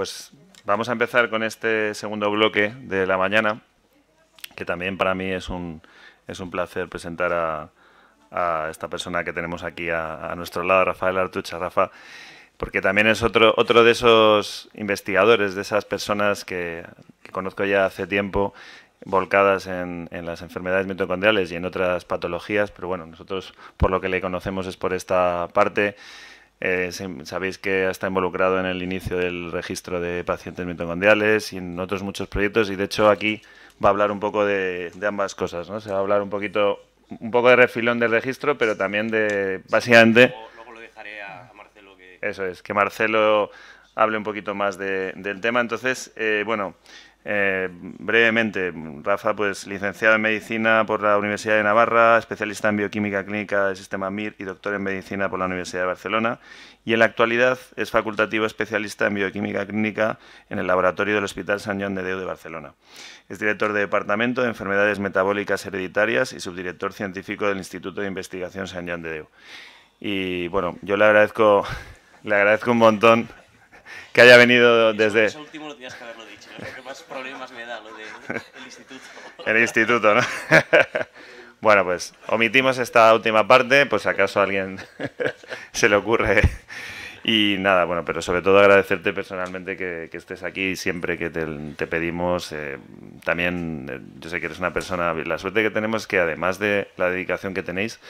pues vamos a empezar con este segundo bloque de la mañana, que también para mí es un, es un placer presentar a, esta persona que tenemos aquí a, nuestro lado, Rafael Artucha. Rafa, porque también es otro, otro de esos investigadores, de esas personas que, conozco ya hace tiempo, volcadas en, las enfermedades mitocondriales y en otras patologías, pero bueno, nosotros por lo que le conocemos es por esta parte. Eh, sabéis que está involucrado en el inicio del registro de pacientes mitocondriales y en otros muchos proyectos y de hecho aquí va a hablar un poco de, ambas cosas, ¿no? Se va a hablar un poquito, un poco de refilón del registro, pero también de, básicamente... luego, lo dejaré a, Marcelo que... Eso es, que Marcelo hable un poquito más de, del tema. Entonces, eh, bueno, eh, brevemente, Rafa, pues licenciado en Medicina por la Universidad de Navarra, especialista en Bioquímica Clínica del Sistema MIR y doctor en Medicina por la Universidad de Barcelona. Y en la actualidad es facultativo especialista en Bioquímica Clínica en el Laboratorio del Hospital San Juan de Deu de Barcelona. Es director de Departamento de Enfermedades Metabólicas Hereditarias y subdirector científico del Instituto de Investigación San Juan de Deu. Y bueno, yo le agradezco, le agradezco un montón que haya venido desde más problemas me da, lo del instituto. El instituto, ¿no? Bueno, pues omitimos esta última parte, pues acaso a alguien se le ocurre. Y nada, bueno, pero sobre todo agradecerte personalmente que, estés aquí siempre que te, pedimos. Eh, también, eh, yo sé que eres una persona, la suerte que tenemos es que además de la dedicación que tenéis,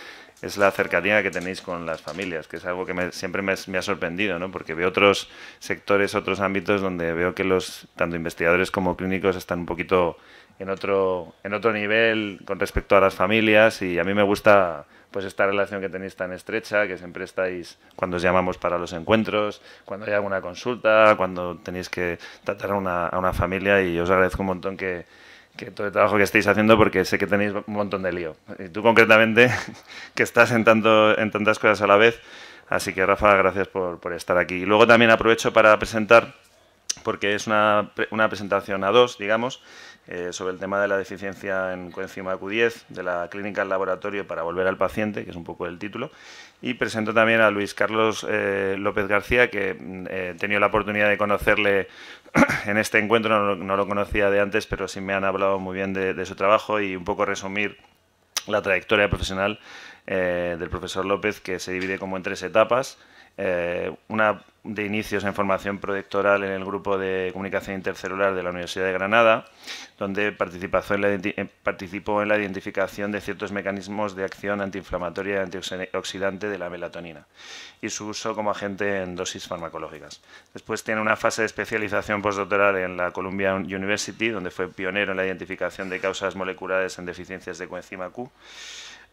es la cercanía que tenéis con las familias, que es algo que siempre me, ha sorprendido, ¿no? porque veo otros sectores, otros ámbitos donde veo que los tanto investigadores como clínicos están un poquito en otro, en otro nivel con respecto a las familias y a mí me gusta pues esta relación que tenéis tan estrecha, que siempre estáis cuando os llamamos para los encuentros, cuando hay alguna consulta, cuando tenéis que tratar a una, a una familia y os agradezco un montón que, todo el trabajo que estáis haciendo porque sé que tenéis un montón de lío. Y tú concretamente, que estás en, en tantas cosas a la vez. Así que Rafa, gracias por, por estar aquí. Y luego también aprovecho para presentar, porque es una, una presentación a dos, digamos, eh, sobre el tema de la deficiencia en coenzima Q10 de la clínica al laboratorio para volver al paciente, que es un poco el título. Y presento también a Luis Carlos eh, López García, que mm, eh, he tenido la oportunidad de conocerle en este encuentro, no, lo conocía de antes, pero sí me han hablado muy bien de, de su trabajo y un poco resumir la trayectoria profesional del profesor López, que se divide como en tres etapas. Eh, una de inicios en formación proyectoral en el grupo de comunicación intercelular de la Universidad de Granada, donde en eh, participó en la identificación de ciertos mecanismos de acción antiinflamatoria y antioxidante de la melatonina y su uso como agente en dosis farmacológicas. Después tiene una fase de especialización postdoctoral en la Columbia University, donde fue pionero en la identificación de causas moleculares en deficiencias de coenzima Q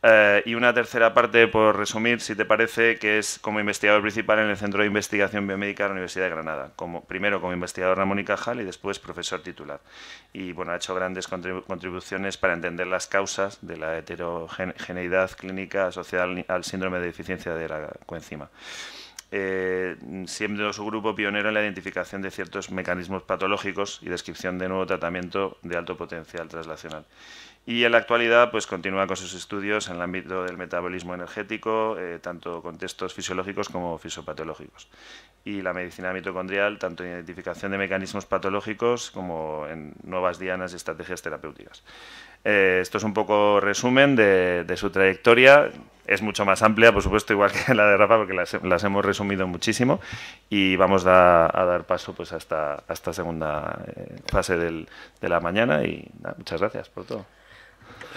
eh, y una tercera parte, por resumir, si te parece, que es como investigador principal en el Centro de Investigación Biomédica de la Universidad de Granada, como, primero como investigador Ramón y Cajal y después profesor titular. Y bueno, ha hecho grandes contribuciones para entender las causas de la heterogeneidad clínica asociada al, síndrome de deficiencia de la coenzima. Eh, siendo su grupo pionero en la identificación de ciertos mecanismos patológicos y descripción de nuevo tratamiento de alto potencial traslacional. Y en la actualidad pues, continúa con sus estudios en el ámbito del metabolismo energético, eh, tanto contextos fisiológicos como fisiopatológicos. Y la medicina mitocondrial, tanto en identificación de mecanismos patológicos como en nuevas dianas y estrategias terapéuticas. Eh, esto es un poco resumen de, su trayectoria. Es mucho más amplia, por supuesto, igual que la de Rafa, porque las, hemos resumido muchísimo. Y vamos a dar paso pues, a, esta, segunda eh, fase de la mañana. Y muchas gracias por todo.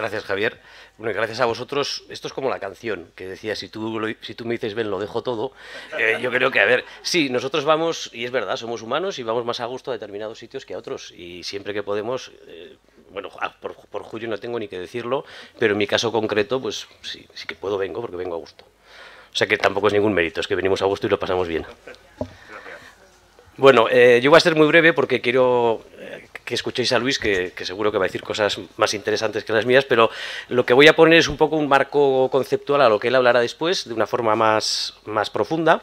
Gracias, Javier. Bueno, gracias a vosotros. Esto es como la canción que decía, si tú, si tú me dices, ven, lo dejo todo. Eh, yo creo que, a ver, sí, nosotros vamos, y es verdad, somos humanos y vamos más a gusto a determinados sitios que a otros. Y siempre que podemos, eh, bueno, ah, por, Julio no tengo ni que decirlo, pero en mi caso concreto, pues sí, sí que puedo vengo porque vengo a gusto. O sea que tampoco es ningún mérito, es que venimos a gusto y lo pasamos bien. Bueno, eh, yo voy a ser muy breve porque quiero que escuchéis a Luis, que, seguro que va a decir cosas más interesantes que las mías, pero lo que voy a poner es un poco un marco conceptual a lo que él hablará después, de una forma más, más profunda.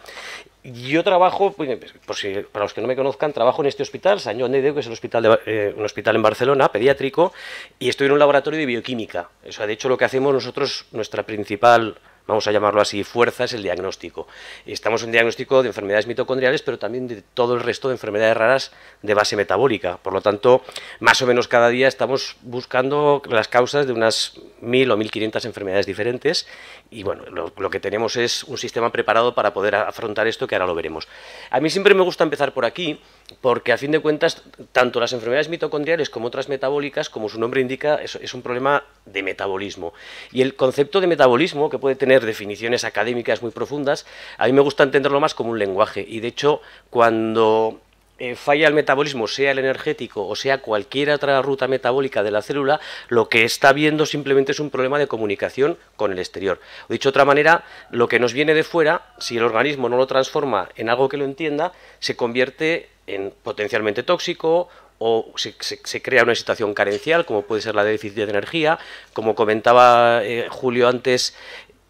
Yo trabajo, pues, por si, para los que no me conozcan, trabajo en este hospital, San Juan de que es el hospital de, eh, un hospital en Barcelona, pediátrico, y estoy en un laboratorio de bioquímica. O sea, de hecho, lo que hacemos nosotros, nuestra principal vamos a llamarlo así, fuerza es el diagnóstico. Estamos en diagnóstico de enfermedades mitocondriales, pero también de todo el resto de enfermedades raras de base metabólica. Por lo tanto, más o menos cada día estamos buscando las causas de unas 1.000 o 1.500 enfermedades diferentes y bueno, lo, lo, que tenemos es un sistema preparado para poder afrontar esto que ahora lo veremos. A mí siempre me gusta empezar por aquí porque a fin de cuentas, tanto las enfermedades mitocondriales como otras metabólicas, como su nombre indica, es, un problema de metabolismo. Y el concepto de metabolismo, que puede tener definiciones académicas muy profundas, a mí me gusta entenderlo más como un lenguaje. Y de hecho, cuando eh, falla el metabolismo, sea el energético o sea cualquier otra ruta metabólica de la célula, lo que está viendo simplemente es un problema de comunicación con el exterior. dicho de otra manera, lo que nos viene de fuera, si el organismo no lo transforma en algo que lo entienda, se convierte en potencialmente tóxico o se, crea una situación carencial, como puede ser la déficit de energía. Como comentaba eh, Julio antes,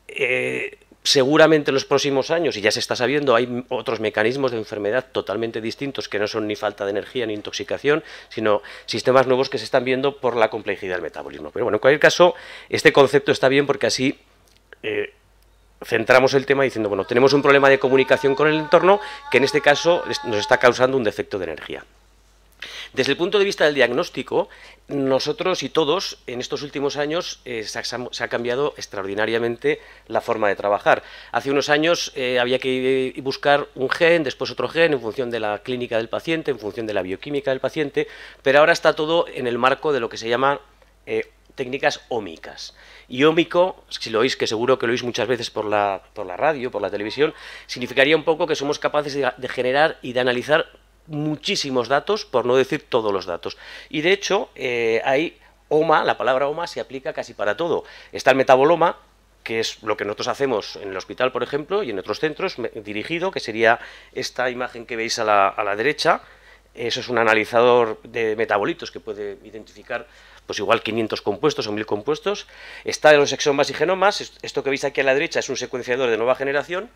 eh, seguramente en los próximos años, y ya se está sabiendo, hay otros mecanismos de enfermedad totalmente distintos que no son ni falta de energía ni intoxicación, sino sistemas nuevos que se están viendo por la complejidad del metabolismo. Pero bueno, en cualquier caso, este concepto está bien porque así eh, centramos el tema diciendo, bueno, tenemos un problema de comunicación con el entorno que en este caso nos está causando un defecto de energía. Desde el punto de vista del diagnóstico, nosotros y todos en estos últimos años eh, se, ha, cambiado extraordinariamente la forma de trabajar. Hace unos años eh, había que buscar un gen, después otro gen, en función de la clínica del paciente, en función de la bioquímica del paciente, pero ahora está todo en el marco de lo que se llama eh, técnicas ómicas. Y ómico, si lo oís, que seguro que lo oís muchas veces por la, por la radio, por la televisión, significaría un poco que somos capaces de generar y de analizar muchísimos datos, por no decir todos los datos. Y de hecho, eh, hay OMA, la palabra OMA se aplica casi para todo. Está el metaboloma, que es lo que nosotros hacemos en el hospital, por ejemplo, y en otros centros dirigido, que sería esta imagen que veis a la, a la derecha. Eso es un analizador de metabolitos que puede identificar pues igual 500 compuestos o 1000 compuestos. Está en los exomas y genomas, esto que veis aquí a la derecha es un secuenciador de nueva generación,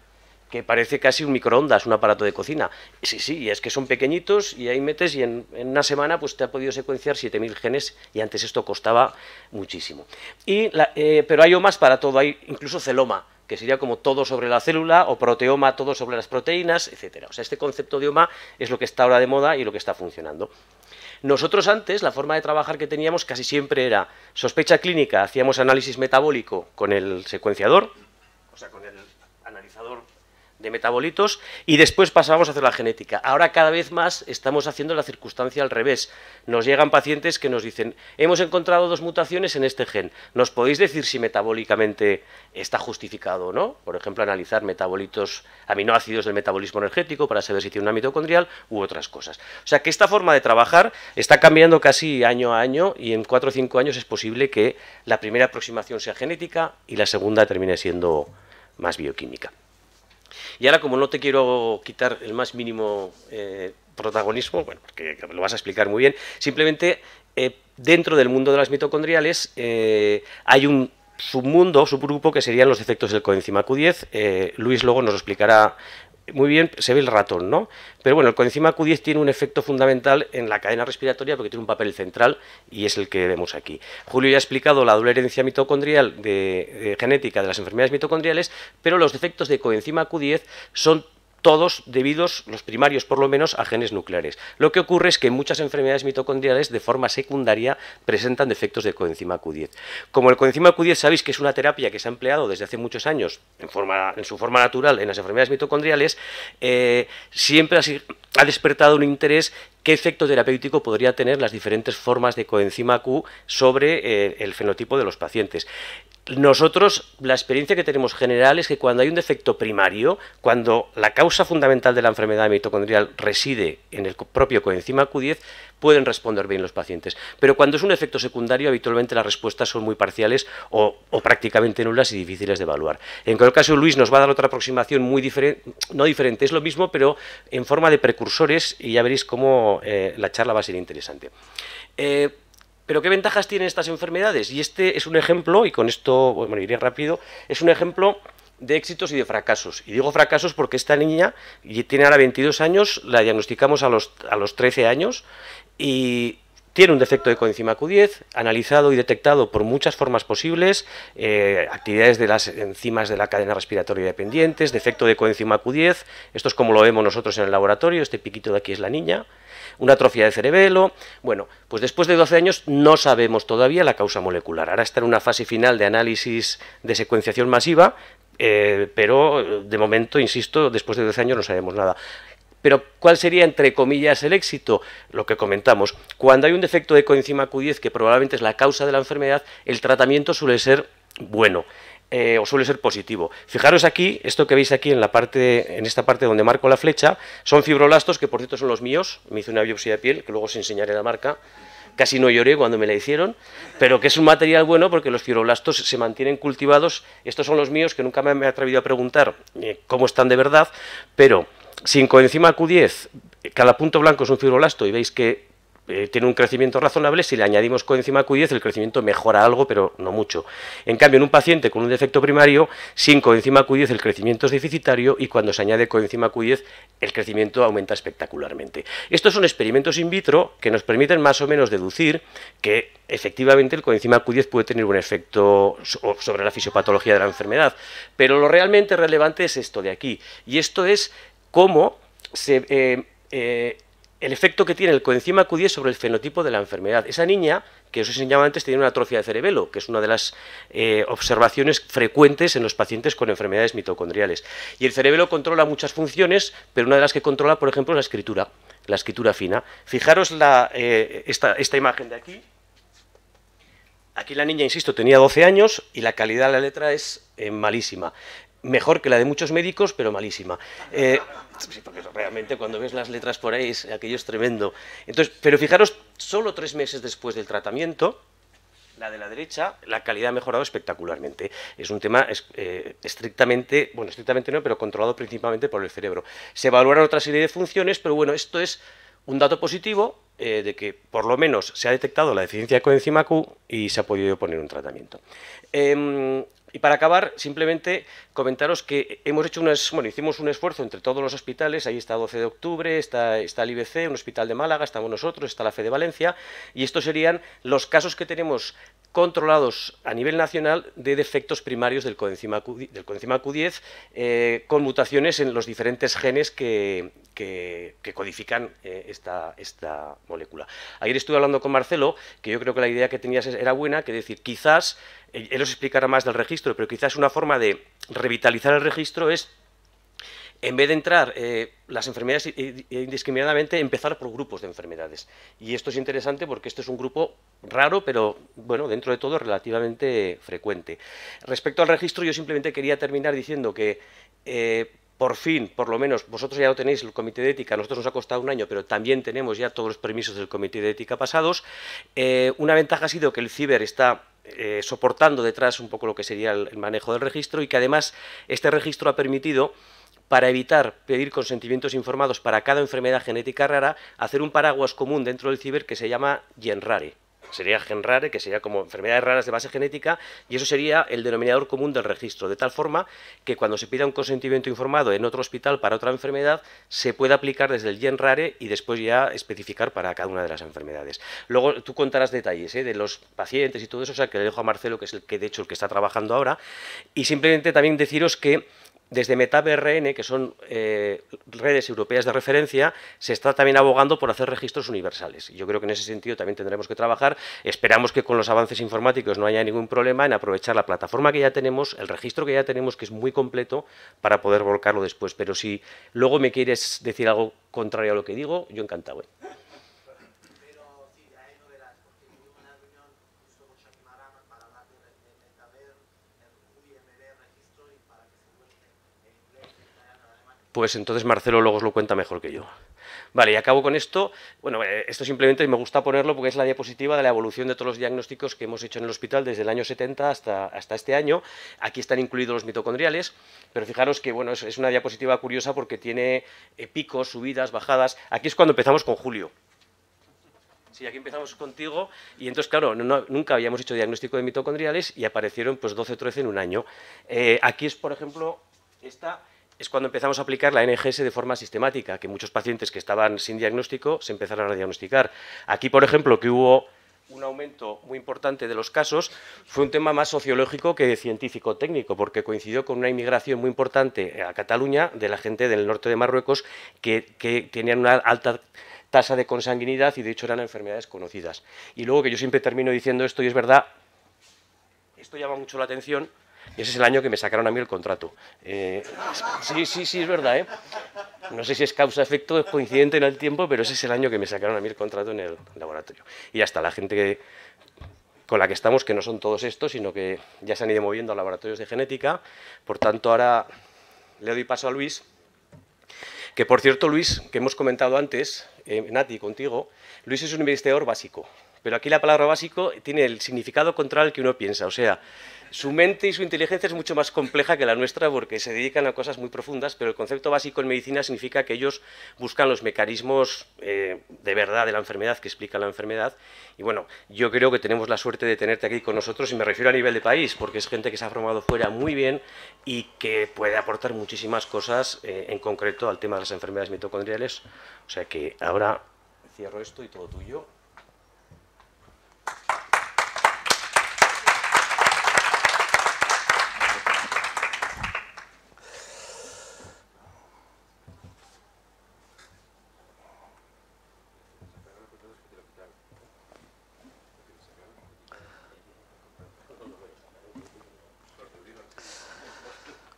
que parece casi un microondas, un aparato de cocina. Sí, sí, y es que son pequeñitos y ahí metes y en, una semana pues te ha podido secuenciar 7.000 genes y antes esto costaba muchísimo. Y eh, pero hay más para todo, hay incluso celoma, que sería como todo sobre la célula o proteoma, todo sobre las proteínas, etcétera. O sea, este concepto de OMA es lo que está ahora de moda y lo que está funcionando. Nosotros antes, la forma de trabajar que teníamos casi siempre era sospecha clínica, hacíamos análisis metabólico con el secuenciador, o sea, con el de metabolitos y después pasamos a hacer la genética. Ahora cada vez más estamos haciendo la circunstancia al revés. Nos llegan pacientes que nos dicen, hemos encontrado dos mutaciones en este gen, ¿nos podéis decir si metabólicamente está justificado o no? Por ejemplo, analizar metabolitos, aminoácidos del metabolismo energético para saber si tiene una mitocondrial u otras cosas. O sea que esta forma de trabajar está cambiando casi año a año y en cuatro o cinco años es posible que la primera aproximación sea genética y la segunda termine siendo más bioquímica. Y ahora, como no te quiero quitar el más mínimo eh, protagonismo, bueno, porque lo vas a explicar muy bien, simplemente eh, dentro del mundo de las mitocondriales eh, hay un submundo, subgrupo que serían los efectos del coenzima Q10. Luis luego nos lo explicará muy bien se ve el ratón, ¿no? Pero bueno, el coenzima Q10 tiene un efecto fundamental en la cadena respiratoria porque tiene un papel central y es el que vemos aquí. Julio ya ha explicado la dolerencia mitocondrial genética de las enfermedades mitocondriales, pero los defectos de coenzima Q10 son todos debidos, los primarios por lo menos, a genes nucleares. Lo que ocurre es que muchas enfermedades mitocondriales de forma secundaria presentan defectos de coenzima Q10. Como el coenzima Q10 sabéis que es una terapia que se ha empleado desde hace muchos años en, su forma natural en las enfermedades mitocondriales, eh, siempre ha despertado un interés qué efecto terapéutico podría tener las diferentes formas de coenzima Q sobre eh, el fenotipo de los pacientes. Nosotros, la experiencia que tenemos general es que cuando hay un defecto primario, cuando la causa fundamental de la enfermedad mitocondrial reside en el propio coenzima Q10, pueden responder bien los pacientes. Pero cuando es un efecto secundario, habitualmente las respuestas son muy parciales o, o prácticamente nulas y difíciles de evaluar. En cualquier caso, Luis nos va a dar otra aproximación muy diferente, no diferente, es lo mismo, pero en forma de precursores y ya veréis cómo eh, la charla va a ser interesante. Eh, pero ¿qué ventajas tienen estas enfermedades? Y este es un ejemplo, y con esto pues, bueno, iré rápido, es un ejemplo de éxitos y de fracasos. Y digo fracasos porque esta niña tiene ahora 22 años, la diagnosticamos a los, 13 años y tiene un defecto de coenzima Q10, analizado y detectado por muchas formas posibles, eh, actividades de las enzimas de la cadena respiratoria dependientes, defecto de coenzima Q10, esto es como lo vemos nosotros en el laboratorio, este piquito de aquí es la niña, una atrofia de cerebelo. Bueno, pues después de 12 años no sabemos todavía la causa molecular. Ahora está en una fase final de análisis de secuenciación masiva, eh, pero eh, de momento, insisto, después de 12 años no sabemos nada. Pero ¿cuál sería, entre comillas, el éxito? Lo que comentamos. Cuando hay un defecto de coenzima Q10, que probablemente es la causa de la enfermedad, el tratamiento suele ser bueno. Eh, o suele ser positivo. Fijaros aquí, esto que veis aquí en, la parte, en esta parte donde marco la flecha, son fibroblastos, que por cierto son los míos, me hice una biopsia de piel, que luego os enseñaré la marca, casi no lloré cuando me la hicieron, pero que es un material bueno porque los fibroblastos se mantienen cultivados. Estos son los míos que nunca me he atrevido a preguntar eh, cómo están de verdad, pero sin coenzima Q10, eh, cada punto blanco es un fibroblasto y veis que eh, tiene un crecimiento razonable, si le añadimos coenzima Q10 el crecimiento mejora algo, pero no mucho. En cambio, en un paciente con un defecto primario, sin coenzima Q10 el crecimiento es deficitario y cuando se añade coenzima Q10 el crecimiento aumenta espectacularmente. Estos son experimentos in vitro que nos permiten más o menos deducir que efectivamente el coenzima Q10 puede tener un efecto sobre la fisiopatología de la enfermedad, pero lo realmente relevante es esto de aquí, y esto es cómo se... Eh, eh, el efecto que tiene el coenzima Q10 sobre el fenotipo de la enfermedad. Esa niña, que os enseñaba antes, tenía una atrofia de cerebelo, que es una de las eh, observaciones frecuentes en los pacientes con enfermedades mitocondriales. Y el cerebelo controla muchas funciones, pero una de las que controla, por ejemplo, es la escritura, la escritura fina. Fijaros eh, esta, imagen de aquí. Aquí la niña, insisto, tenía 12 años y la calidad de la letra es eh, malísima mejor que la de muchos médicos, pero malísima. Eh, porque realmente cuando ves las letras por ahí, aquello es tremendo. Entonces, pero fijaros, solo tres meses después del tratamiento, la de la derecha, la calidad ha mejorado espectacularmente. Es un tema eh, estrictamente, bueno, estrictamente no, pero controlado principalmente por el cerebro. Se evaluaron otra serie de funciones, pero bueno, esto es un dato positivo eh, de que por lo menos se ha detectado la deficiencia de coenzima Q y se ha podido poner un tratamiento. Em, y para acabar, simplemente comentaros que hemos hecho unas, bueno, hicimos un esfuerzo entre todos los hospitales, ahí está 12 de octubre, está, está el IBC, un hospital de Málaga, estamos nosotros, está la FE de Valencia, y estos serían los casos que tenemos controlados a nivel nacional de defectos primarios del coenzima, Q, del 10 eh, con mutaciones en los diferentes genes que, codifican eh, esta, esta, molécula. Ayer estuve hablando con Marcelo, que yo creo que la idea que tenías era buena, que decir, quizás, eh, él os explicará más del registro, pero quizás una forma de revitalizar el registro es en vez de entrar eh, las enfermedades indiscriminadamente, empezar por grupos de enfermedades. Y esto es interesante porque este es un grupo raro, pero bueno, dentro de todo relativamente frecuente. Respecto al registro, yo simplemente quería terminar diciendo que eh, por fin, por lo menos, vosotros ya lo tenéis, el Comité de Ética, a nosotros nos ha costado un año, pero también tenemos ya todos los permisos del Comité de Ética pasados. Eh, una ventaja ha sido que el ciber está soportando detrás un poco lo que sería el manejo del registro y que además este registro ha permitido para evitar pedir consentimientos informados para cada enfermedad genética rara, hacer un paraguas común dentro del ciber que se llama GenRare. Sería GenRare, que sería como enfermedades raras de base genética, y eso sería el denominador común del registro, de tal forma que cuando se pida un consentimiento informado en otro hospital para otra enfermedad, se pueda aplicar desde el GenRare y después ya especificar para cada una de las enfermedades. Luego tú contarás detalles ¿eh? de los pacientes y todo eso, o sea que le dejo a Marcelo, que es el que de hecho el que está trabajando ahora, y simplemente también deciros que desde MetaBRN, que son eh, redes europeas de referencia, se está también abogando por hacer registros universales. Yo creo que en ese sentido también tendremos que trabajar. Esperamos que con los avances informáticos no haya ningún problema en aprovechar la plataforma que ya tenemos, el registro que ya tenemos, que es muy completo, para poder volcarlo después. Pero si luego me quieres decir algo contrario a lo que digo, yo encantado. ¿eh? pues entonces Marcelo luego os lo cuenta mejor que yo. Vale, y acabo con esto. Bueno, eh, esto simplemente me gusta ponerlo porque es la diapositiva de la evolución de todos los diagnósticos que hemos hecho en el hospital desde el año 70 hasta, hasta este año. Aquí están incluidos los mitocondriales, pero fijaros que bueno, es, una diapositiva curiosa porque tiene eh, picos, subidas, bajadas. Aquí es cuando empezamos con Julio. Sí, aquí empezamos contigo y entonces, claro, nunca habíamos hecho diagnóstico de mitocondriales y aparecieron pues 12 o 13 en un año. Eh, aquí es, por ejemplo, esta es cuando empezamos a aplicar la NGS de forma sistemática, que muchos pacientes que estaban sin diagnóstico se empezaron a diagnosticar. Aquí, por ejemplo, que hubo un aumento muy importante de los casos, fue un tema más sociológico que científico-técnico, porque coincidió con una inmigración muy importante a Cataluña de la gente del norte de Marruecos que, tenían una alta tasa de consanguinidad y de hecho eran enfermedades conocidas. Y luego que yo siempre termino diciendo esto y es verdad, esto llama mucho la atención y ese es el año que me sacaron a mí el contrato. Eh, sí, sí, sí, es verdad, ¿eh? No sé si es causa-efecto, es coincidente en el tiempo, pero ese es el año que me sacaron a mí el contrato en el laboratorio. Y hasta la gente con la que estamos, que no son todos estos, sino que ya se han ido moviendo a laboratorios de genética. Por tanto, ahora le doy paso a Luis, que por cierto, Luis, que hemos comentado antes, eh, Nati, contigo, Luis es un investigador básico. Pero aquí la palabra básico tiene el significado contrario al que uno piensa. O sea, su mente y su inteligencia es mucho más compleja que la nuestra porque se dedican a cosas muy profundas, pero el concepto básico en medicina significa que ellos buscan los mecanismos eh, de verdad de la enfermedad, que explican la enfermedad. Y bueno, yo creo que tenemos la suerte de tenerte aquí con nosotros, y me refiero a nivel de país, porque es gente que se ha formado fuera muy bien y que puede aportar muchísimas cosas, eh, en concreto al tema de las enfermedades mitocondriales. O sea que ahora cierro esto y todo tuyo.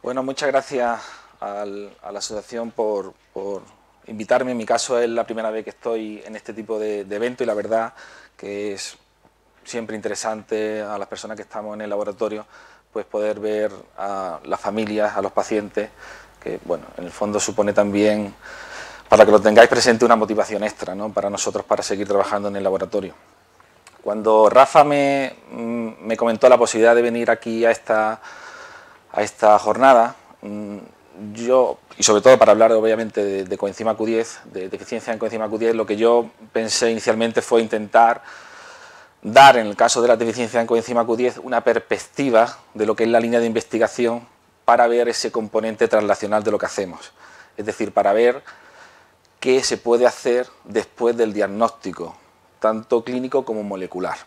Bueno, muchas gracias a la asociación por, invitarme. En mi caso es la primera vez que estoy en este tipo de, evento y la verdad que es siempre interesante a las personas que estamos en el laboratorio pues poder ver a las familias, a los pacientes, que bueno, en el fondo supone también, para que lo tengáis presente, una motivación extra para nosotros para seguir trabajando en el laboratorio. Cuando Rafa me, mm, me comentó la posibilidad de venir aquí a esta a esta jornada. Mm, yo, y sobre todo para hablar obviamente de, coenzima Q10, de deficiencia en coenzima Q10, lo que yo pensé inicialmente fue intentar dar, en el caso de la deficiencia en coenzima Q10, una perspectiva de lo que es la línea de investigación para ver ese componente translacional de lo que hacemos. Es decir, para ver qué se puede hacer después del diagnóstico, tanto clínico como molecular.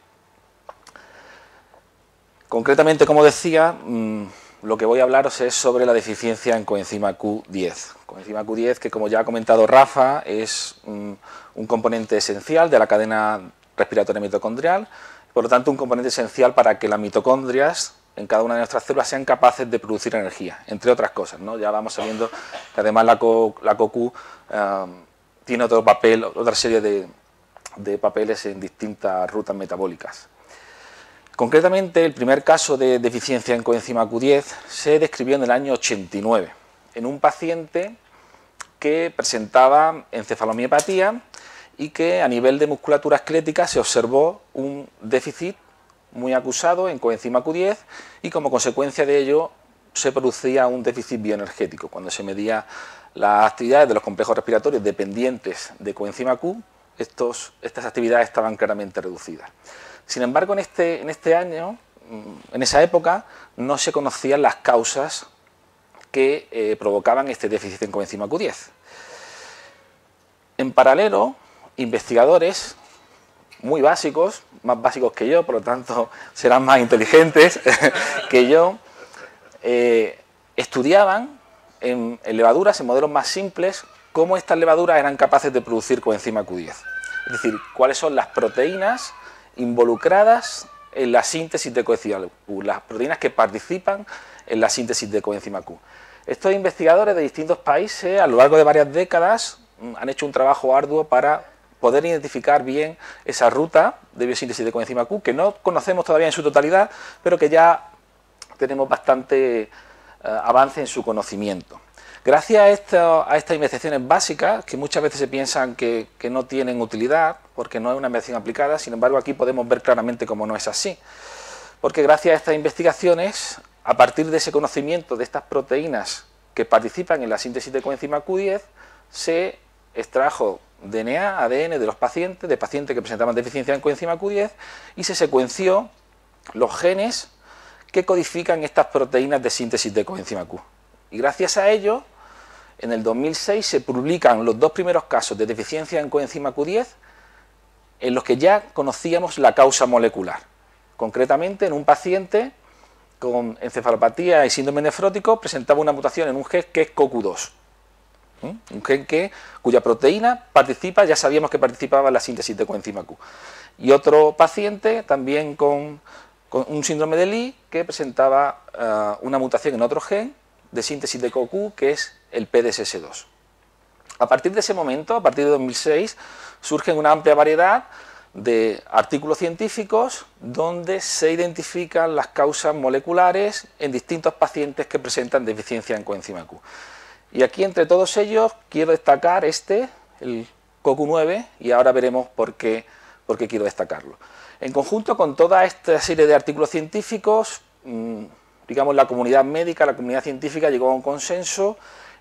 Concretamente, como decía, mm, lo que voy a hablaros es sobre la deficiencia en coenzima Q10. Coenzima Q10 que, como ya ha comentado Rafa, es mm, un, componente esencial de la cadena respiratoria mitocondrial, por lo tanto un componente esencial para que las mitocondrias en cada una de nuestras células sean capaces de producir energía, entre otras cosas. Ya vamos sabiendo que además la, CoQ eh, tiene otro papel, otra serie de papeles en distintas rutas metabólicas. Concretamente, el primer caso de deficiencia en coenzima Q10 se describió en el año 89, en un paciente que presentaba encefalomiopatía y que a nivel de musculatura esquelética se observó un déficit muy acusado en coenzima Q10 y como consecuencia de ello se producía un déficit bioenergético. Cuando se medía las actividades de los complejos respiratorios dependientes de coenzima Q, estas actividades estaban claramente reducidas. Sin embargo, en este, este año, mm, en esa época, no se conocían las causas que eh, provocaban este déficit en coenzima Q10. En paralelo, investigadores muy básicos, más básicos que yo, por lo tanto serán más inteligentes que yo, eh, estudiaban en, levaduras, en modelos más simples, cómo estas levaduras eran capaces de producir coenzima Q10. Es decir, cuáles son las proteínas involucradas en la síntesis de coenzima Q, las proteínas que participan en la síntesis de coenzima Q. Estos investigadores de distintos países a lo largo de varias décadas mm, han hecho un trabajo arduo para poder identificar bien esa ruta de biosíntesis de coenzima Q, que no conocemos todavía en su totalidad, pero que ya tenemos bastante eh, avance en su conocimiento. Gracias a, estas investigaciones básicas, que muchas veces se piensan que, que no tienen utilidad, porque no es una investigación aplicada, sin embargo aquí podemos ver claramente cómo no es así. Porque gracias a estas investigaciones, a partir de ese conocimiento de estas proteínas que participan en la síntesis de coenzima Q10, se extrajo DNA, ADN de los pacientes, de pacientes que presentaban deficiencia en coenzima Q10, y se secuenció los genes que codifican estas proteínas de síntesis de coenzima Q. Y gracias a ello en el 2006 se publican los dos primeros casos de deficiencia en coenzima Q10 en los que ya conocíamos la causa molecular. Concretamente, en un paciente con encefalopatía y síndrome nefrótico presentaba una mutación en un gen que es CoQ2, un gen que, cuya proteína participa, ya sabíamos que participaba en la síntesis de coenzima Q. Y otro paciente también con, un síndrome de Lee que presentaba eh, una mutación en otro gen de síntesis de CoQ que es el PDSS2. A partir de ese momento, a partir de 2006, surgen una amplia variedad de artículos científicos donde se identifican las causas moleculares en distintos pacientes que presentan deficiencia en coenzima Q. Y aquí entre todos ellos quiero destacar este, el CoQ9, y ahora veremos por qué, por qué quiero destacarlo. En conjunto con toda esta serie de artículos científicos, mm, digamos la comunidad médica, la comunidad científica llegó a un consenso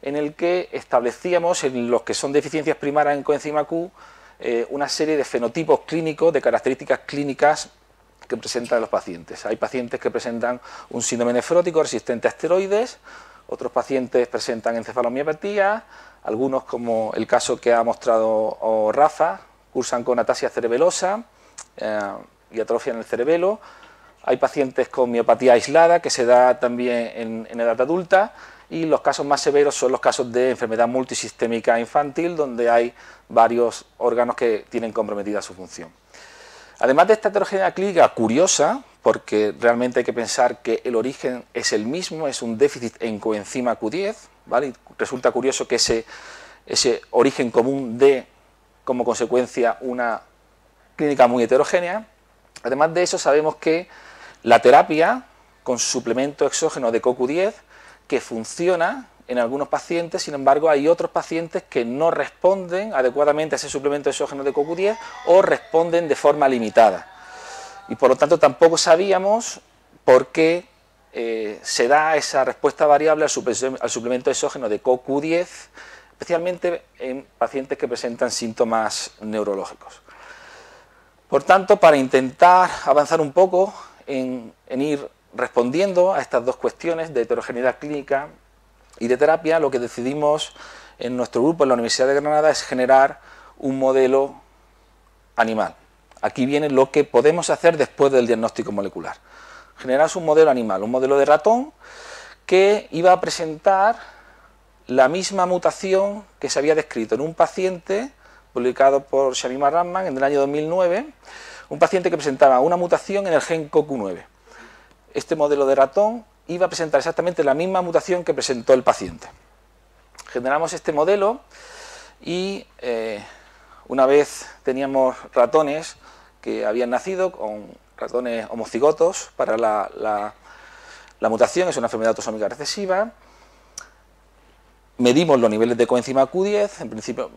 en el que establecíamos en los que son deficiencias primarias en coenzima Q eh, una serie de fenotipos clínicos, de características clínicas que presentan los pacientes. Hay pacientes que presentan un síndrome nefrótico resistente a esteroides, otros pacientes presentan encefalomiopatía, algunos como el caso que ha mostrado Rafa, cursan con atasia cerebelosa eh, y atrofia en el cerebelo. Hay pacientes con miopatía aislada que se da también en edad adulta y los casos más severos son los casos de enfermedad multisistémica infantil, donde hay varios órganos que tienen comprometida su función. Además de esta heterogeneidad clínica curiosa, porque realmente hay que pensar que el origen es el mismo, es un déficit en coenzima Q10, Y resulta curioso que ese, ese origen común dé como consecuencia una clínica muy heterogénea. Además de eso, sabemos que la terapia con suplemento exógeno de CoQ10 que funciona en algunos pacientes, sin embargo, hay otros pacientes que no responden adecuadamente a ese suplemento exógeno de CoQ10 o responden de forma limitada. Y por lo tanto, tampoco sabíamos por qué eh, se da esa respuesta variable al, suplemento exógeno de CoQ10, especialmente en pacientes que presentan síntomas neurológicos. Por tanto, para intentar avanzar un poco en, en ir respondiendo a estas dos cuestiones de heterogeneidad clínica y de terapia, lo que decidimos en nuestro grupo en la Universidad de Granada es generar un modelo animal. Aquí viene lo que podemos hacer después del diagnóstico molecular. Generar un modelo animal, un modelo de ratón que iba a presentar la misma mutación que se había descrito en un paciente publicado por Shamima Rahman en el año 2009, un paciente que presentaba una mutación en el gen COQ9 este modelo de ratón iba a presentar exactamente la misma mutación que presentó el paciente. Generamos este modelo y eh, una vez teníamos ratones que habían nacido con ratones homocigotos para la, mutación, es una enfermedad autosómica recesiva, medimos los niveles de coenzima Q10, en principio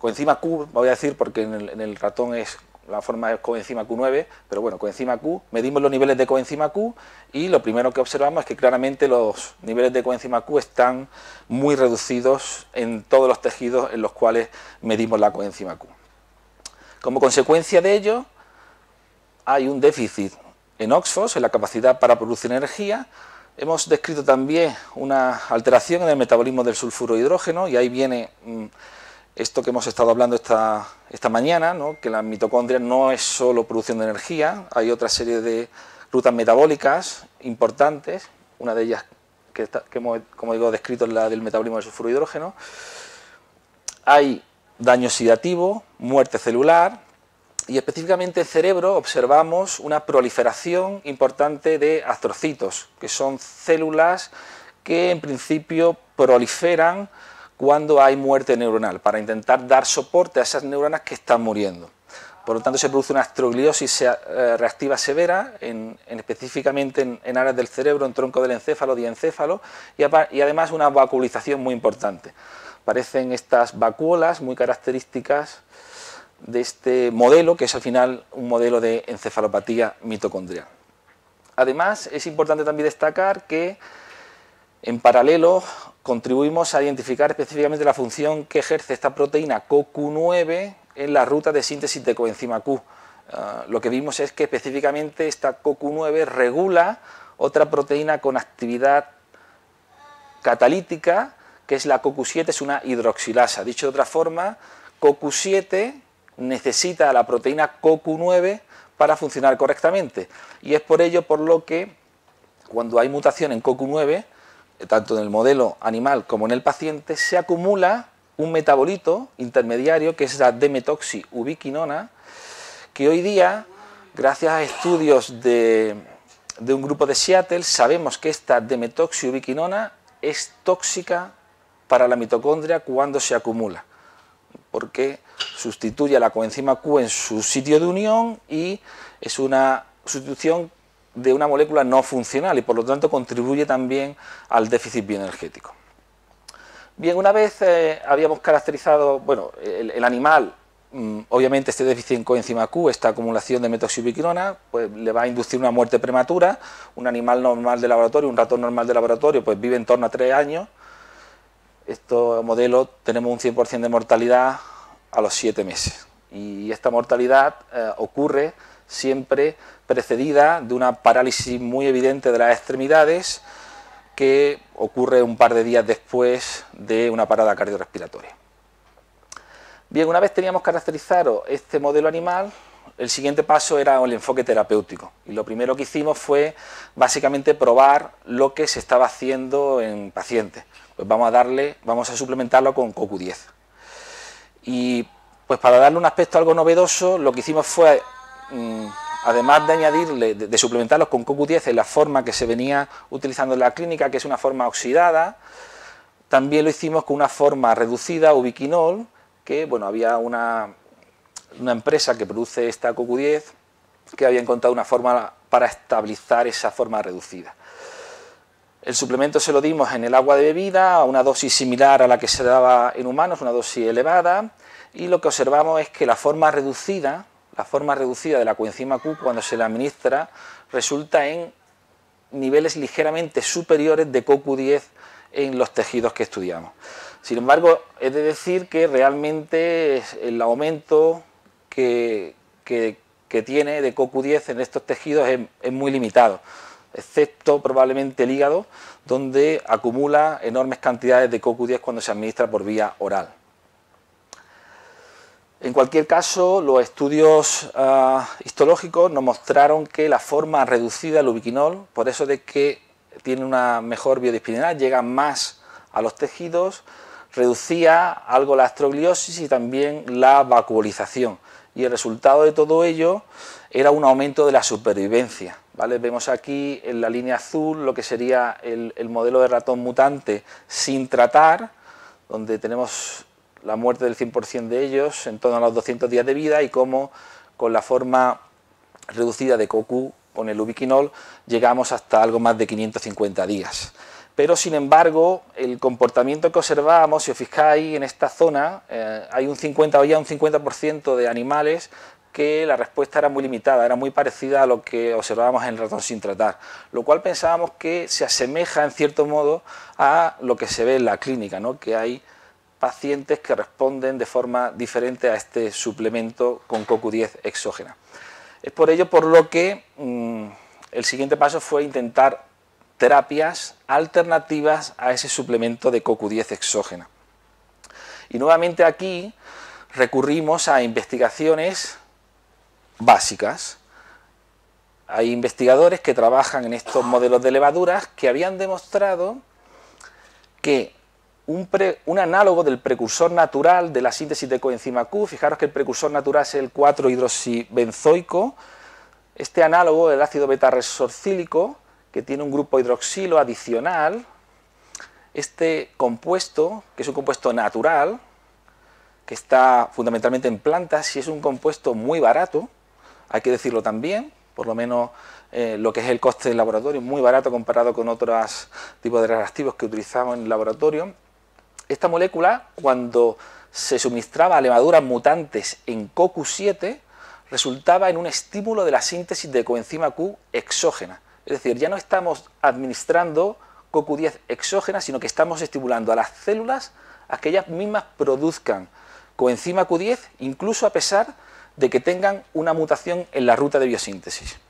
coenzima Q, voy a decir porque en el, en el ratón es la forma es coenzima Q9, pero bueno, coenzima Q, medimos los niveles de coenzima Q y lo primero que observamos es que claramente los niveles de coenzima Q están muy reducidos en todos los tejidos en los cuales medimos la coenzima Q. Como consecuencia de ello, hay un déficit en Oxfos, en la capacidad para producir energía. Hemos descrito también una alteración en el metabolismo del sulfuro hidrógeno y ahí viene... Mm, esto que hemos estado hablando esta, mañana, que la mitocondria no es solo producción de energía, hay otra serie de rutas metabólicas importantes, una de ellas que, hemos, como digo, descrito es la del metabolismo del sulfuro hidrógeno. hay daño oxidativo, muerte celular, y específicamente el cerebro observamos una proliferación importante de astrocitos, que son células que en principio proliferan cuando hay muerte neuronal, para intentar dar soporte a esas neuronas que están muriendo. Por lo tanto, se produce una astrogliosis eh, reactiva severa, específicamente en, áreas del cerebro, en tronco del encéfalo, diencéfalo, y, y además una vacuolización muy importante. Parecen estas vacuolas muy características de este modelo, que es al final un modelo de encefalopatía mitocondrial. Además, es importante también destacar que en paralelo, contribuimos a identificar específicamente la función que ejerce esta proteína CoQ9 en la ruta de síntesis de coenzima Q. Eh, lo que vimos es que específicamente esta CoQ9 regula otra proteína con actividad catalítica, que es la CoQ7, es una hidroxilasa. Dicho de otra forma, CoQ7 necesita la proteína CoQ9 para funcionar correctamente. Y es por ello por lo que cuando hay mutación en CoQ9, tanto en el modelo animal como en el paciente, se acumula un metabolito intermediario que es la demetoxiubiquinona, que hoy día, gracias a estudios de, un grupo de Seattle, sabemos que esta demetoxiubiquinona es tóxica para la mitocondria cuando se acumula, porque sustituye a la coenzima Q en su sitio de unión y es una sustitución de una molécula no funcional y por lo tanto contribuye también al déficit bioenergético. Bien, una vez eh, habíamos caracterizado, bueno, el, animal, mm, obviamente este déficit en coenzima Q, esta acumulación de metoxibiquinona, pues le va a inducir una muerte prematura, un animal normal de laboratorio, un ratón normal de laboratorio, pues vive en torno a tres años, estos modelo tenemos un 100% de mortalidad a los siete meses. Y esta mortalidad eh, ocurre siempre precedida de una parálisis muy evidente de las extremidades que ocurre un par de días después de una parada cardiorrespiratoria. Bien, una vez teníamos caracterizado este modelo animal, el siguiente paso era el enfoque terapéutico. Y lo primero que hicimos fue básicamente probar lo que se estaba haciendo en pacientes. Pues vamos a darle, vamos a suplementarlo con CoQ10. Y pues para darle un aspecto algo novedoso, lo que hicimos fue mm, además de añadirle, de, suplementarlos con CoQ10 en la forma que se venía utilizando en la clínica, que es una forma oxidada, también lo hicimos con una forma reducida, ubiquinol, que bueno, había una, una empresa que produce esta CoQ10 que había encontrado una forma para estabilizar esa forma reducida. El suplemento se lo dimos en el agua de bebida, a una dosis similar a la que se daba en humanos, una dosis elevada, y lo que observamos es que la forma reducida la forma reducida de la coenzima Q cuando se la administra resulta en niveles ligeramente superiores de CoQ10 en los tejidos que estudiamos. Sin embargo, es de decir que realmente el aumento que, tiene de CoQ10 en estos tejidos es, es muy limitado, excepto probablemente el hígado, donde acumula enormes cantidades de CoQ10 cuando se administra por vía oral. En cualquier caso, los estudios ah, histológicos nos mostraron que la forma reducida del ubiquinol, por eso de que tiene una mejor biodisponibilidad, llega más a los tejidos, reducía algo la astrogliosis y también la vacuolización. Y el resultado de todo ello era un aumento de la supervivencia. ¿vale? Vemos aquí en la línea azul lo que sería el modelo de ratón mutante sin tratar, donde tenemos la muerte del 100% de ellos en torno a los 200 días de vida y cómo con la forma reducida de Cocu con el ubiquinol llegamos hasta algo más de 550 días. Pero sin embargo, el comportamiento que observamos, si os fijáis en esta zona, eh, hay un 50, ya un 50% de animales que la respuesta era muy limitada, era muy parecida a lo que observábamos en el ratón sin tratar, lo cual pensábamos que se asemeja en cierto modo a lo que se ve en la clínica, ¿no? que hay pacientes que responden de forma diferente a este suplemento con CoQ10 exógena. Es por ello por lo que mm, el siguiente paso fue intentar terapias alternativas a ese suplemento de CoQ10 exógena. Y nuevamente aquí recurrimos a investigaciones básicas. Hay investigadores que trabajan en estos modelos de levaduras que habían demostrado que un, análogo del precursor natural de la síntesis de coenzima Q. Fijaros que el precursor natural es el 4-hidroxibenzoico. Este análogo del ácido beta-resorcílico, que tiene un grupo hidroxilo adicional. Este compuesto, que es un compuesto natural, que está fundamentalmente en plantas, y es un compuesto muy barato, hay que decirlo también, por lo menos eh, lo que es el coste del laboratorio, muy barato comparado con otros tipos de reactivos que utilizamos en el laboratorio. Esta molécula, cuando se suministraba a levaduras mutantes en CoQ7, resultaba en un estímulo de la síntesis de coenzima Q exógena. Es decir, ya no estamos administrando CoQ10 exógena, sino que estamos estimulando a las células a que ellas mismas produzcan coenzima Q10, incluso a pesar de que tengan una mutación en la ruta de biosíntesis.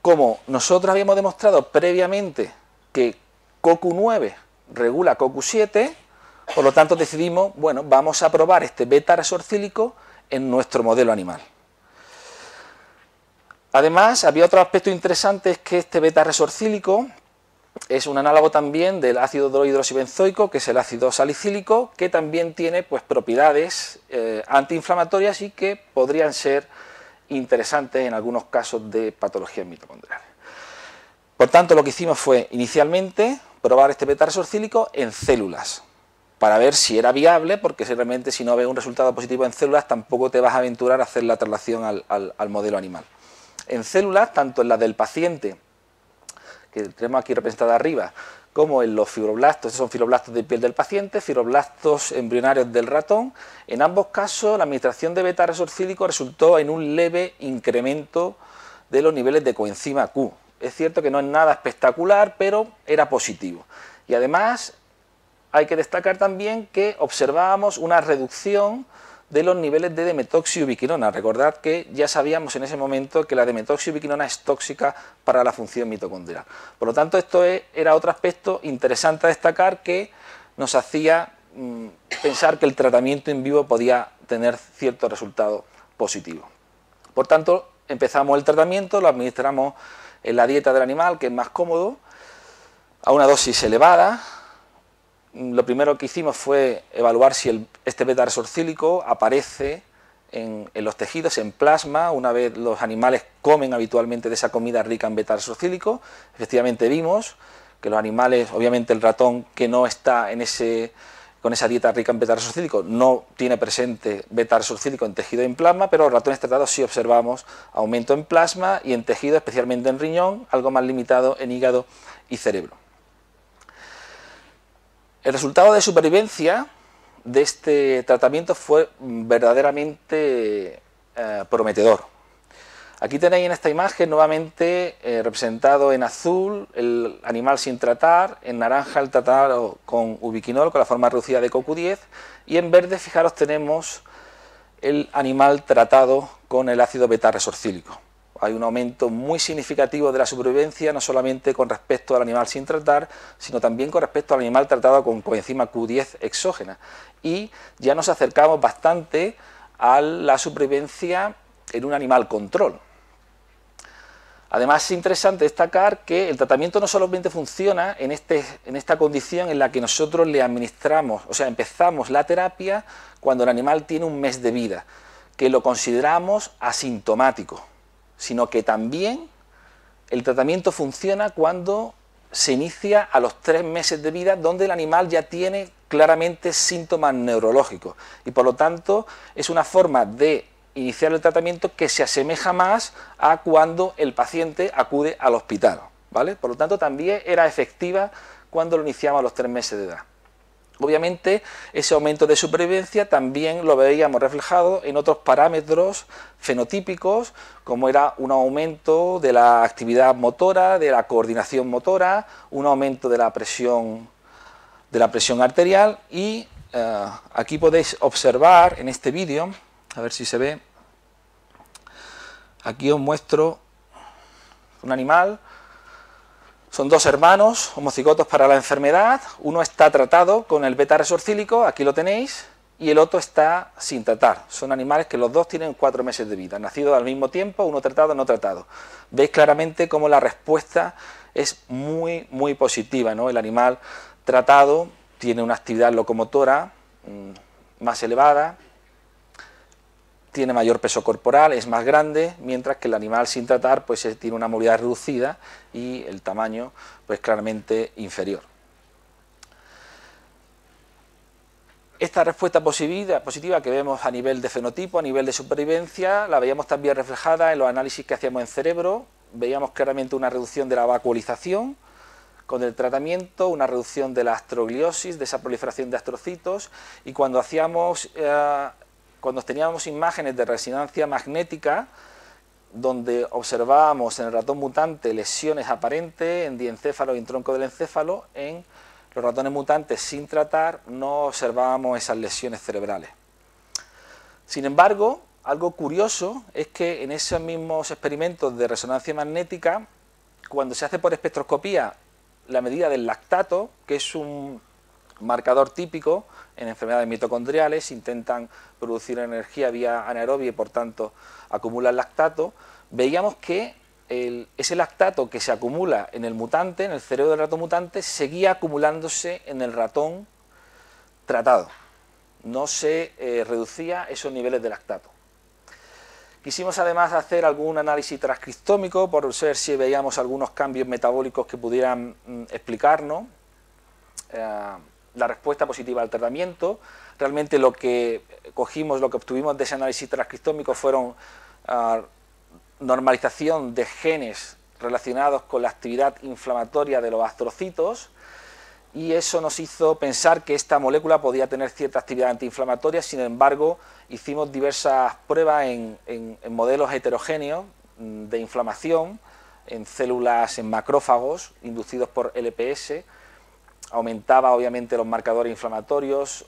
Como nosotros habíamos demostrado previamente que CoQ9 regula CoQ7, por lo tanto, decidimos, bueno, vamos a probar este beta resorcílico en nuestro modelo animal. Además, había otro aspecto interesante, es que este beta resorcílico es un análogo también del ácido benzoico que es el ácido salicílico, que también tiene pues, propiedades eh, antiinflamatorias y que podrían ser interesantes en algunos casos de patologías mitocondriales. Por tanto, lo que hicimos fue inicialmente probar este beta resorcílico en células para ver si era viable, porque si realmente si no ves un resultado positivo en células, tampoco te vas a aventurar a hacer la traslación al, modelo animal. En células, tanto en las del paciente, que tenemos aquí representada arriba, como en los fibroblastos, estos son fibroblastos de piel del paciente, fibroblastos embrionarios del ratón. En ambos casos, la administración de beta resorcílico resultó en un leve incremento de los niveles de coenzima Q. Es cierto que no es nada espectacular, pero era positivo. Y además, hay que destacar también que observábamos una reducción de los niveles de demetoxiubiquinona. Recordad que ya sabíamos en ese momento que la demetoxiubiquinona es tóxica para la función mitocondrial. Por lo tanto, esto era otro aspecto interesante a destacar que nos hacía mm, pensar que el tratamiento en vivo podía tener cierto resultado positivo. Por tanto, empezamos el tratamiento, lo administramos en la dieta del animal, que es más cómodo, a una dosis elevada, lo primero que hicimos fue evaluar si este beta resorcílico aparece en, los tejidos, en plasma, una vez los animales comen habitualmente de esa comida rica en beta resorcílico. Efectivamente vimos que los animales, obviamente el ratón que no está en con esa dieta rica en beta resorcílico no tiene presente beta resorcílico en tejido y en plasma, pero los ratones tratados sí observamos aumento en plasma y en tejido, especialmente en riñón, algo más limitado en hígado y cerebro. El resultado de supervivencia de este tratamiento fue verdaderamente eh, prometedor. Aquí tenéis en esta imagen nuevamente eh, representado en azul el animal sin tratar, en naranja el tratado con ubiquinol, con la forma reducida de CoQ10, y en verde, fijaros, tenemos el animal tratado con el ácido beta-resorcílico. Hay un aumento muy significativo de la supervivencia, no solamente con respecto al animal sin tratar, sino también con respecto al animal tratado con coenzima Q10 exógena. Y ya nos acercamos bastante a la supervivencia en un animal control. Además es interesante destacar que el tratamiento no solamente funciona en, este, en, esta condición en la que nosotros le administramos, o sea, empezamos la terapia cuando el animal tiene un mes de vida, que lo consideramos asintomático sino que también el tratamiento funciona cuando se inicia a los tres meses de vida, donde el animal ya tiene claramente síntomas neurológicos y por lo tanto es una forma de iniciar el tratamiento que se asemeja más a cuando el paciente acude al hospital. ¿vale? Por lo tanto, también era efectiva cuando lo iniciamos a los tres meses de edad. Obviamente, ese aumento de supervivencia también lo veíamos reflejado en otros parámetros fenotípicos, como era un aumento de la actividad motora, de la coordinación motora, un aumento de la presión, de la presión arterial y eh, aquí podéis observar en este vídeo, a ver si se ve, aquí os muestro un animal son dos hermanos homocigotos para la enfermedad, uno está tratado con el beta resorcílico, aquí lo tenéis, y el otro está sin tratar. Son animales que los dos tienen cuatro meses de vida, nacidos al mismo tiempo, uno tratado, no tratado. Veis claramente cómo la respuesta es muy, muy positiva, ¿no? El animal tratado tiene una actividad locomotora mm, más elevada, tiene mayor peso corporal, es más grande, mientras que el animal sin tratar pues eh, tiene una movilidad reducida y el tamaño pues claramente inferior. Esta respuesta positiva que vemos a nivel de fenotipo, a nivel de supervivencia, la veíamos también reflejada en los análisis que hacíamos en cerebro. Veíamos claramente una reducción de la vacuolización con el tratamiento, una reducción de la astrogliosis, de esa proliferación de astrocitos, y cuando hacíamos eh, cuando teníamos imágenes de resonancia magnética donde observábamos en el ratón mutante lesiones aparentes en diencéfalo y en tronco del encéfalo, en los ratones mutantes sin tratar no observábamos esas lesiones cerebrales. Sin embargo, algo curioso es que en esos mismos experimentos de resonancia magnética, cuando se hace por espectroscopía la medida del lactato, que es un marcador típico en enfermedades mitocondriales, intentan producir energía vía anaerobia y por tanto acumulan lactato, veíamos que el, ese lactato que se acumula en el mutante, en el cerebro del ratón mutante, seguía acumulándose en el ratón tratado. No se eh, reducía esos niveles de lactato. Quisimos además hacer algún análisis transcriptómico por ver si veíamos algunos cambios metabólicos que pudieran mm, explicarnos. Eh, la respuesta positiva al tratamiento. Realmente lo que cogimos, lo que obtuvimos de ese análisis transcriptómico fueron ah, normalización de genes relacionados con la actividad inflamatoria de los astrocitos y eso nos hizo pensar que esta molécula podía tener cierta actividad antiinflamatoria, sin embargo hicimos diversas pruebas en modelos heterogéneos mm, de inflamación, en células, en macrófagos inducidos por LPS, aumentaba obviamente los marcadores inflamatorios,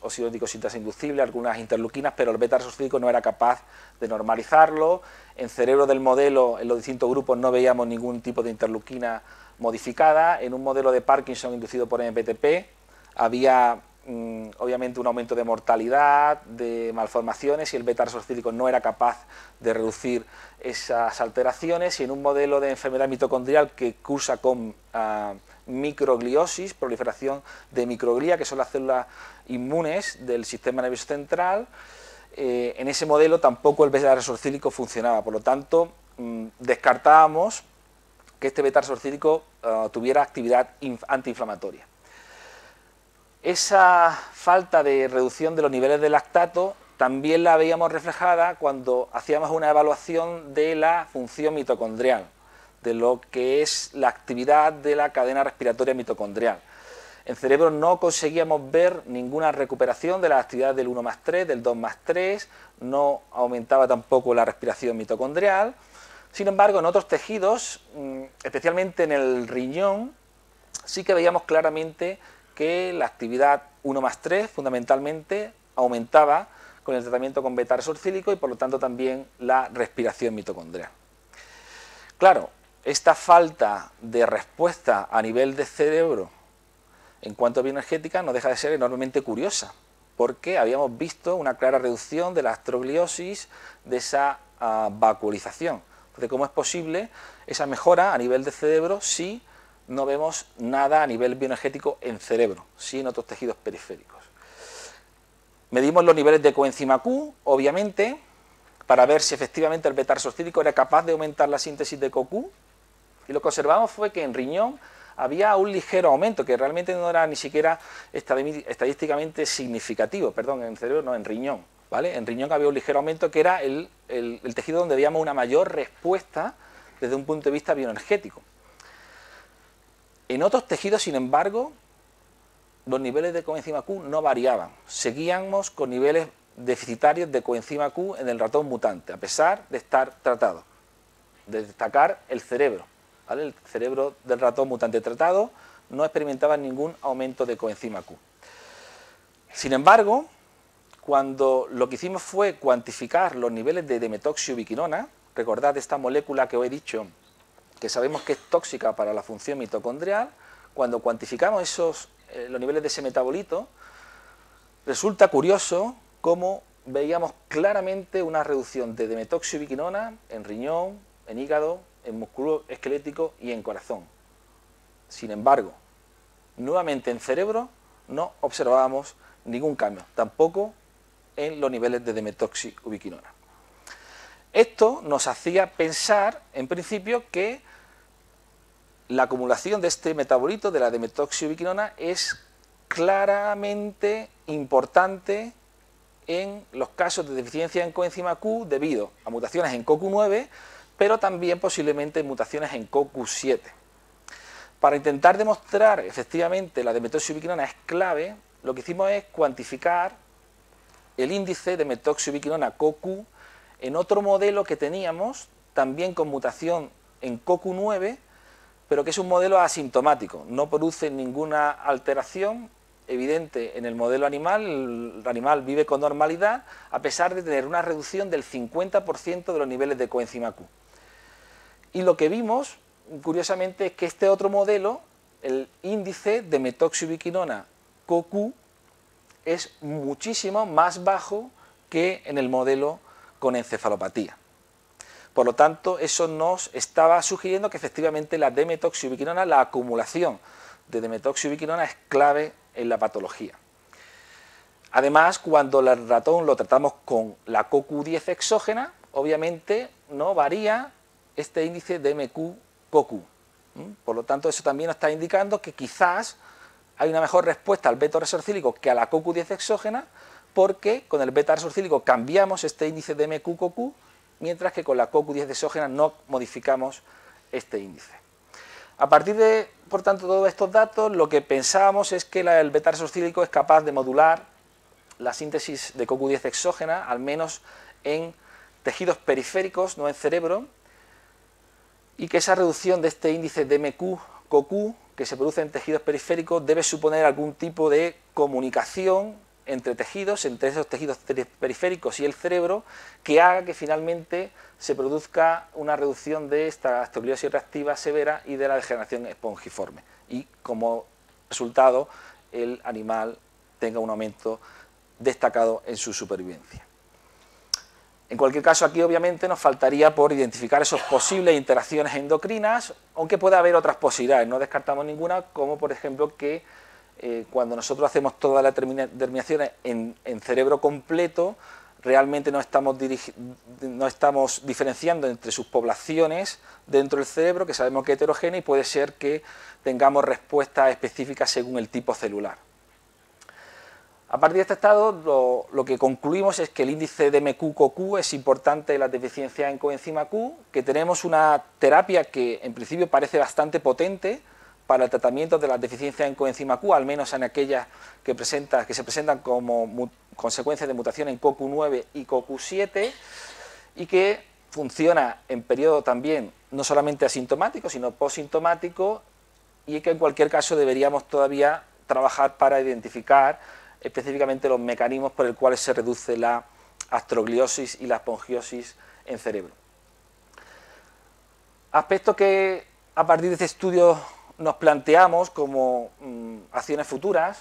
sintas inducibles, algunas interluquinas, pero el beta resorcídico no era capaz de normalizarlo. En cerebro del modelo, en los distintos grupos, no veíamos ningún tipo de interluquina modificada. En un modelo de Parkinson inducido por MPTP, había Mm, obviamente un aumento de mortalidad, de malformaciones y el beta resorcílico no era capaz de reducir esas alteraciones y en un modelo de enfermedad mitocondrial que cursa con ah, microgliosis, proliferación de microglía, que son las células inmunes del sistema nervioso central, eh, en ese modelo tampoco el beta resorcílico funcionaba, por lo tanto mm, descartábamos que este beta resorcílico ah, tuviera actividad antiinflamatoria. Esa falta de reducción de los niveles de lactato también la veíamos reflejada cuando hacíamos una evaluación de la función mitocondrial, de lo que es la actividad de la cadena respiratoria mitocondrial. En cerebro no conseguíamos ver ninguna recuperación de la actividad del 1 más 3, del 2 más 3, no aumentaba tampoco la respiración mitocondrial. Sin embargo, en otros tejidos, mm, especialmente en el riñón, sí que veíamos claramente que la actividad 1 más 3 fundamentalmente aumentaba con el tratamiento con beta-resorcílico y por lo tanto también la respiración mitocondrial. Claro, esta falta de respuesta a nivel de cerebro en cuanto a bioenergética no deja de ser enormemente curiosa, porque habíamos visto una clara reducción de la astrogliosis, de esa ah, vacuolización. Entonces, ¿cómo es posible esa mejora a nivel de cerebro si no vemos nada a nivel bioenergético en cerebro, sino en otros tejidos periféricos. Medimos los niveles de coenzima Q, obviamente, para ver si efectivamente el betarsocílico era capaz de aumentar la síntesis de CoQ, y lo que observamos fue que en riñón había un ligero aumento, que realmente no era ni siquiera estadísticamente significativo, perdón, en cerebro no, en riñón, ¿vale? En riñón había un ligero aumento que era el, el tejido donde veíamos una mayor respuesta desde un punto de vista bioenergético. En otros tejidos, sin embargo, los niveles de coenzima Q no variaban. Seguíamos con niveles deficitarios de coenzima Q en el ratón mutante, a pesar de estar tratado. De destacar el cerebro. El cerebro del ratón mutante tratado no experimentaba ningún aumento de coenzima Q. Sin embargo, cuando lo que hicimos fue cuantificar los niveles de demetoksio-biquinona, recordad esta molécula que os he dicho sabemos que es tóxica para la función mitocondrial, cuando cuantificamos esos, eh, los niveles de ese metabolito, resulta curioso cómo veíamos claramente una reducción de demetoxiubiquinona en riñón, en hígado, en músculo esquelético y en corazón. Sin embargo, nuevamente en cerebro no observábamos ningún cambio, tampoco en los niveles de demetoxi ubiquinona. Esto nos hacía pensar, en principio, que la acumulación de este metabolito, de la demetoxiobiquinona, es claramente importante en los casos de deficiencia en coenzima Q debido a mutaciones en CoQ9, pero también posiblemente mutaciones en CoQ7. Para intentar demostrar efectivamente la demetoxiobiquinona es clave, lo que hicimos es cuantificar el índice de demetoxiobiquinona CoQ en otro modelo que teníamos, también con mutación en CoQ9, pero que es un modelo asintomático, no produce ninguna alteración evidente en el modelo animal, el animal vive con normalidad a pesar de tener una reducción del 50% de los niveles de coenzima Q. Y lo que vimos, curiosamente, es que este otro modelo, el índice de metoxibiquinona CoQ, es muchísimo más bajo que en el modelo con encefalopatía. Por lo tanto, eso nos estaba sugiriendo que efectivamente la demetoxiubiquinona, la acumulación de demetoxiubiquinona es clave en la patología. Además, cuando el ratón lo tratamos con la CoQ10 exógena, obviamente no varía este índice de MQ-CoQ. Por lo tanto, eso también nos está indicando que quizás hay una mejor respuesta al beta resorcílico que a la CoQ10 exógena, porque con el beta resorcílico cambiamos este índice de MQ-CoQ mientras que con la CoQ10 exógena no modificamos este índice. A partir de, por tanto, todos estos datos, lo que pensábamos es que el beta es capaz de modular la síntesis de CoQ10 exógena, al menos en tejidos periféricos, no en cerebro, y que esa reducción de este índice DMQ-CoQ que se produce en tejidos periféricos debe suponer algún tipo de comunicación entre tejidos, entre esos tejidos periféricos y el cerebro, que haga que finalmente se produzca una reducción de esta astrogliosis reactiva severa y de la degeneración espongiforme. Y como resultado, el animal tenga un aumento destacado en su supervivencia. En cualquier caso, aquí obviamente nos faltaría por identificar esos posibles interacciones endocrinas, aunque pueda haber otras posibilidades, no descartamos ninguna, como por ejemplo que eh, cuando nosotros hacemos toda la terminaciones en, cerebro completo, realmente no estamos, diferenciando entre sus poblaciones dentro del cerebro, que sabemos que es heterogénea y puede ser que tengamos respuestas específicas según el tipo celular. A partir de este estado, lo, que concluimos es que el índice de MQCOQ es importante en la deficiencia en coenzima Q, que tenemos una terapia que en principio parece bastante potente, para el tratamiento de las deficiencias en coenzima Q, al menos en aquellas que, presenta, que se presentan como consecuencia de mutación en CoQ9 y CoQ7, y que funciona en periodo también no solamente asintomático, sino posintomático, y que en cualquier caso deberíamos todavía trabajar para identificar específicamente los mecanismos por el cuales se reduce la astrogliosis y la espongiosis en cerebro. aspecto que a partir de este estudio nos planteamos como mm, acciones futuras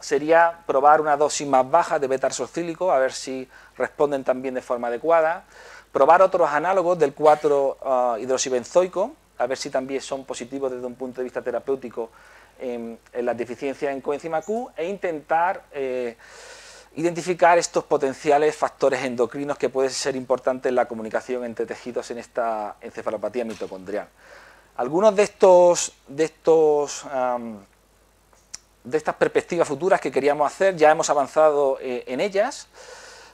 sería probar una dosis más baja de beta a ver si responden también de forma adecuada, probar otros análogos del 4-hidroxibenzoico, ah, a ver si también son positivos desde un punto de vista terapéutico en, la las deficiencias en coenzima Q, e intentar eh, identificar estos potenciales factores endocrinos que pueden ser importantes en la comunicación entre tejidos en esta encefalopatía mitocondrial. Algunos de estos, de estos de estas perspectivas futuras que queríamos hacer, ya hemos avanzado eh, en ellas.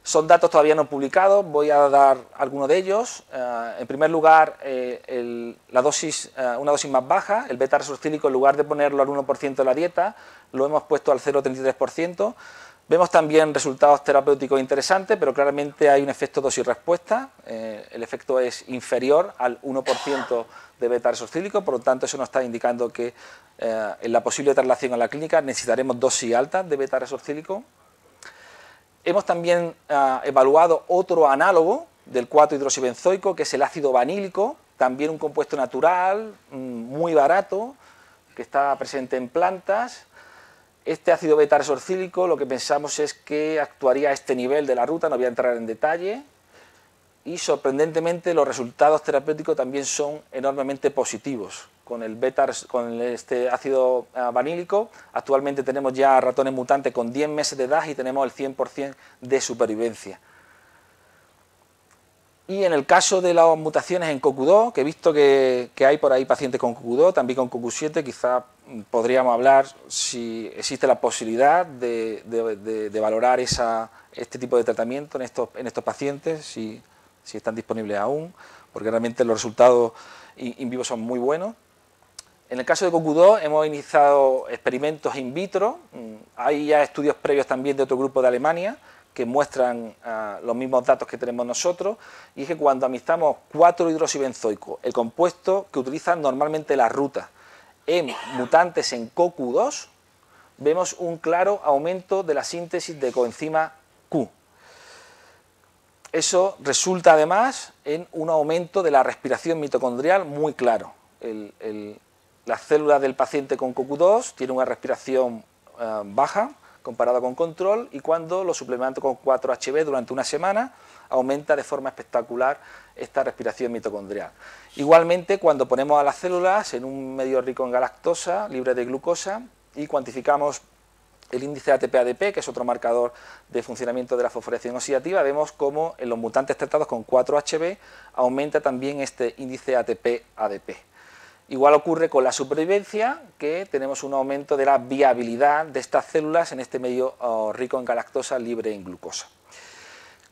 Son datos todavía no publicados, voy a dar algunos de ellos. Eh, en primer lugar, eh, la dosis, una dosis más baja, el beta resorcílico en lugar de ponerlo al 1% de la dieta, lo hemos puesto al 0,33%. Vemos también resultados terapéuticos interesantes, pero claramente hay un efecto dosis-respuesta. el efecto es inferior al 1% de beta resorcílico, por lo tanto eso nos está indicando que eh, en la posible traslación a la clínica necesitaremos dosis altas de beta resorcílico. Hemos también eh, evaluado otro análogo del 4-hidroxibenzoico, que es el ácido vanílico, también un compuesto natural, mm, muy barato, que está presente en plantas. Este ácido beta-resorcílico lo que pensamos es que actuaría a este nivel de la ruta, no voy a entrar en detalle, y sorprendentemente los resultados terapéuticos también son enormemente positivos. Con el beta, con este ácido ah, vanílico, actualmente tenemos ya ratones mutantes con 10 meses de edad y tenemos el 100% de supervivencia. Y en el caso de las mutaciones en CoQ2, que he visto que, hay por ahí pacientes con CoQ2, también con CoQ7, quizá podríamos hablar si existe la posibilidad de, valorar esa, este tipo de tratamiento en estos, en estos pacientes, si si están disponibles aún, porque realmente los resultados in vivo son muy buenos. En el caso de CoQ2 hemos iniciado experimentos in vitro, mm, hay ya estudios previos también de otro grupo de Alemania que muestran ah, los mismos datos que tenemos nosotros y es que cuando amistamos 4 hidroxibenzoico, el compuesto que utilizan normalmente la ruta, en mutantes en CoQ2, vemos un claro aumento de la síntesis de coenzima eso resulta además en un aumento de la respiración mitocondrial muy claro. las células del paciente con CoQ2 tienen una respiración eh, baja comparada con control y cuando lo suplemento con 4HB durante una semana aumenta de forma espectacular esta respiración mitocondrial. Igualmente cuando ponemos a las células en un medio rico en galactosa, libre de glucosa y cuantificamos el índice ATP-ADP, que es otro marcador de funcionamiento de la fosforilación oxidativa, vemos cómo en los mutantes tratados con 4-HB aumenta también este índice ATP-ADP. Igual ocurre con la supervivencia, que tenemos un aumento de la viabilidad de estas células en este medio oh, rico en galactosa libre en glucosa.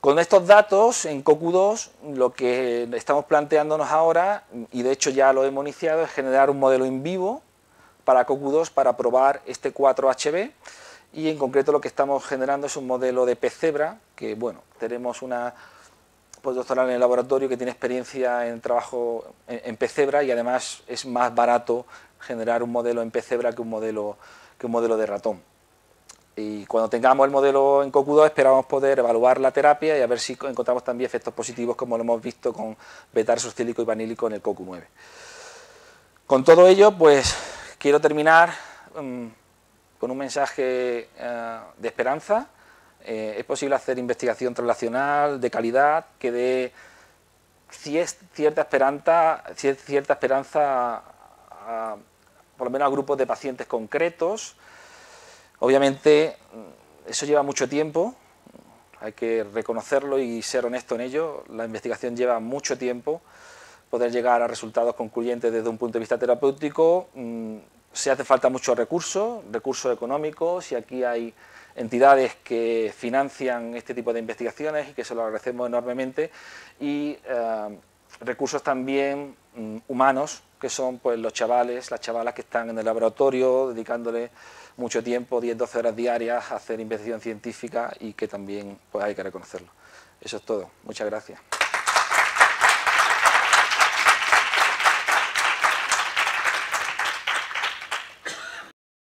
Con estos datos en COQ2 lo que estamos planteándonos ahora, y de hecho ya lo hemos iniciado, es generar un modelo en vivo para COQ2 para probar este 4HB y en concreto lo que estamos generando es un modelo de pecebra, que bueno, tenemos una postdoctoral en el laboratorio que tiene experiencia en trabajo en, pecebra y además es más barato generar un modelo en pecebra que un modelo, que un modelo de ratón. Y cuando tengamos el modelo en CoQ2 esperamos poder evaluar la terapia y a ver si encontramos también efectos positivos como lo hemos visto con betar y vanílico en el CoQ9. Con todo ello, pues quiero terminar... Mm, con un mensaje eh, de esperanza. Eh, es posible hacer investigación translacional de calidad que dé cierta esperanza, cierta esperanza a, por lo menos a grupos de pacientes concretos. Obviamente mm, eso lleva mucho tiempo, hay que reconocerlo y ser honesto en ello. La investigación lleva mucho tiempo, poder llegar a resultados concluyentes desde un punto de vista terapéutico. Mm, se hace falta mucho recursos, recursos económicos, y aquí hay entidades que financian este tipo de investigaciones y que se lo agradecemos enormemente, y eh, recursos también mm, humanos, que son pues los chavales, las chavalas que están en el laboratorio dedicándole mucho tiempo, 10-12 horas diarias a hacer investigación científica y que también pues hay que reconocerlo. Eso es todo. Muchas gracias.